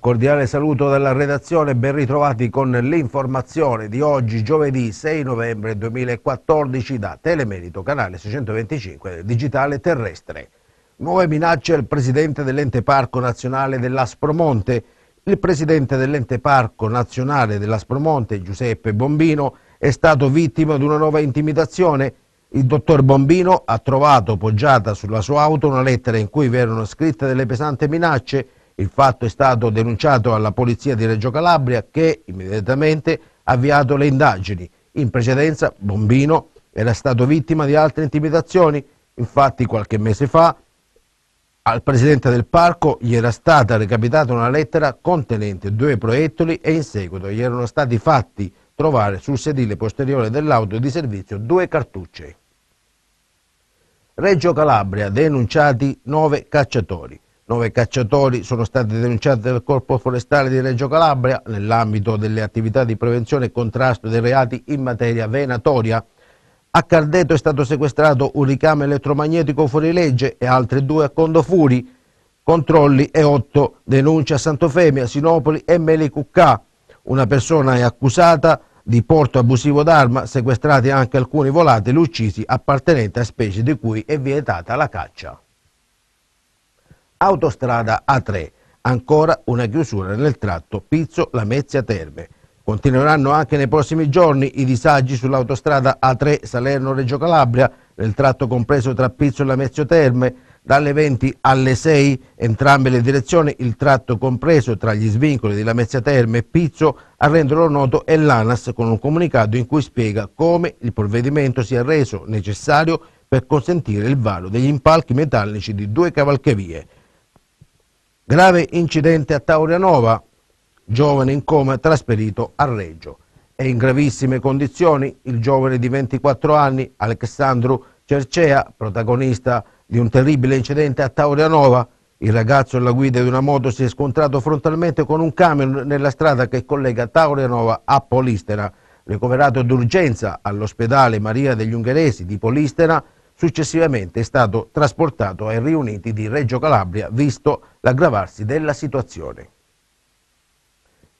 Cordiale saluto dalla redazione, ben ritrovati con l'informazione di oggi giovedì 6 novembre 2014 da Telemerito, canale 625 del Digitale Terrestre. Nuove minacce al presidente dell'ente parco nazionale dell'Aspromonte. Il presidente dell'ente parco nazionale dell'Aspromonte, Giuseppe Bombino, è stato vittima di una nuova intimidazione il dottor Bombino ha trovato poggiata sulla sua auto una lettera in cui vi scritte delle pesanti minacce il fatto è stato denunciato alla Polizia di Reggio Calabria che immediatamente ha avviato le indagini. In precedenza Bombino era stato vittima di altre intimidazioni, infatti qualche mese fa al presidente del parco gli era stata recapitata una lettera contenente due proiettili e in seguito gli erano stati fatti trovare sul sedile posteriore dell'auto di servizio due cartucce. Reggio Calabria denunciati nove cacciatori. Nove cacciatori sono stati denunciati dal Corpo Forestale di Reggio Calabria nell'ambito delle attività di prevenzione e contrasto dei reati in materia venatoria. A Cardeto è stato sequestrato un ricamo elettromagnetico fuorilegge e altri due a Condofuri. Controlli e otto denunce a Santofemia, Sinopoli e Melicuccà. Una persona è accusata di porto abusivo d'arma, sequestrati anche alcuni volatili uccisi appartenenti a specie di cui è vietata la caccia. Autostrada A3, ancora una chiusura nel tratto Pizzo-Lamezia Terme. Continueranno anche nei prossimi giorni i disagi sull'autostrada A3 Salerno-Reggio Calabria, nel tratto compreso tra Pizzo e Lamezio Terme, dalle 20 alle 6, entrambe le direzioni, il tratto compreso tra gli svincoli di Lamezia Terme e Pizzo a renderlo noto è l'ANAS con un comunicato in cui spiega come il provvedimento sia reso necessario per consentire il valo degli impalchi metallici di due cavalcavie. Grave incidente a Taurianova, giovane in coma trasferito a Reggio. È in gravissime condizioni il giovane di 24 anni Alessandro Cercea, protagonista di un terribile incidente a Taurianova. Il ragazzo alla guida di una moto si è scontrato frontalmente con un camion nella strada che collega Taurianova a Polistena. Ricoverato d'urgenza all'ospedale Maria degli Ungheresi di Polistena, Successivamente è stato trasportato ai riuniti di Reggio Calabria, visto l'aggravarsi della situazione.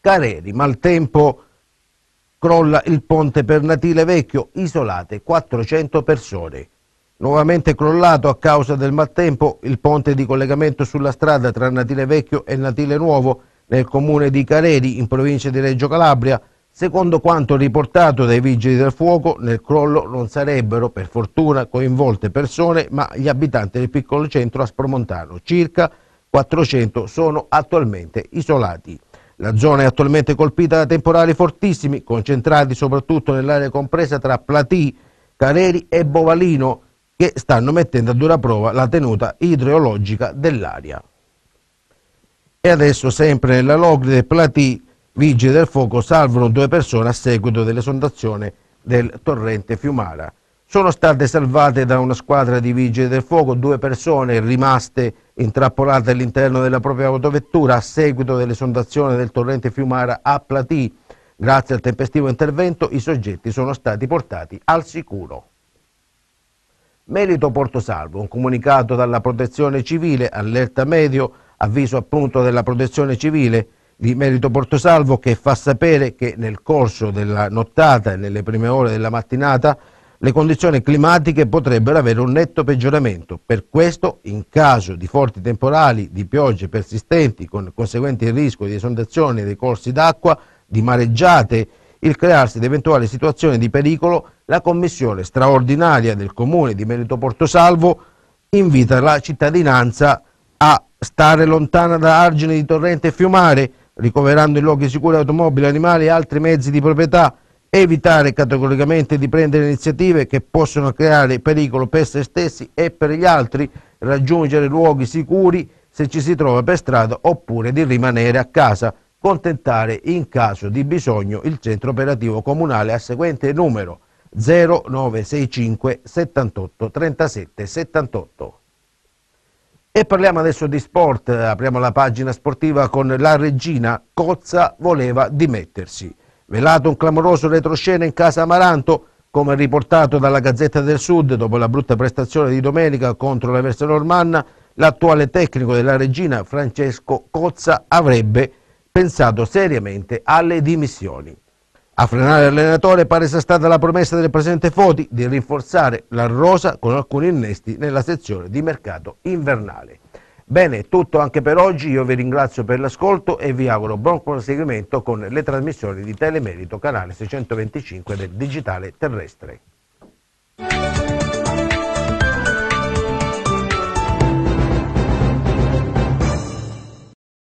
Careri, maltempo, crolla il ponte per Natile Vecchio, isolate 400 persone. Nuovamente crollato a causa del maltempo il ponte di collegamento sulla strada tra Natile Vecchio e Natile Nuovo nel comune di Careri, in provincia di Reggio Calabria, Secondo quanto riportato dai vigili del fuoco, nel crollo non sarebbero per fortuna coinvolte persone, ma gli abitanti del piccolo centro aspromontano, circa 400 sono attualmente isolati. La zona è attualmente colpita da temporali fortissimi, concentrati soprattutto nell'area compresa tra Platì, Careri e Bovalino, che stanno mettendo a dura prova la tenuta idrologica dell'area. E adesso sempre nella Logri del Platì Vigili del fuoco salvano due persone a seguito dell'esondazione del torrente Fiumara. Sono state salvate da una squadra di vigili del fuoco due persone rimaste intrappolate all'interno della propria autovettura a seguito dell'esondazione del torrente Fiumara a Platì. Grazie al tempestivo intervento i soggetti sono stati portati al sicuro. Merito Porto Salvo, un comunicato dalla protezione civile, allerta medio, avviso appunto della protezione civile, di Merito Portosalvo che fa sapere che nel corso della nottata e nelle prime ore della mattinata le condizioni climatiche potrebbero avere un netto peggioramento. Per questo, in caso di forti temporali, di piogge persistenti con conseguente rischio di esondazione dei corsi d'acqua, di mareggiate, il crearsi di eventuali situazioni di pericolo, la Commissione straordinaria del Comune di Merito Portosalvo invita la cittadinanza a stare lontana da argini di torrente e fiumare, ricoverando in luoghi sicuri automobili, animali e altri mezzi di proprietà, evitare categoricamente di prendere iniziative che possono creare pericolo per se stessi e per gli altri, raggiungere luoghi sicuri se ci si trova per strada oppure di rimanere a casa, contentare in caso di bisogno il centro operativo comunale al seguente numero 0965 78 37 78. E parliamo adesso di sport, apriamo la pagina sportiva con la regina Cozza voleva dimettersi. Velato un clamoroso retroscena in casa Amaranto, come riportato dalla Gazzetta del Sud dopo la brutta prestazione di domenica contro la Versa Normanna, l'attuale tecnico della regina Francesco Cozza avrebbe pensato seriamente alle dimissioni. A frenare l'allenatore pare sia stata la promessa del presidente Foti di rinforzare la rosa con alcuni innesti nella sezione di mercato invernale. Bene, tutto anche per oggi, io vi ringrazio per l'ascolto e vi auguro buon proseguimento con le trasmissioni di Telemerito Canale 625 del Digitale Terrestre.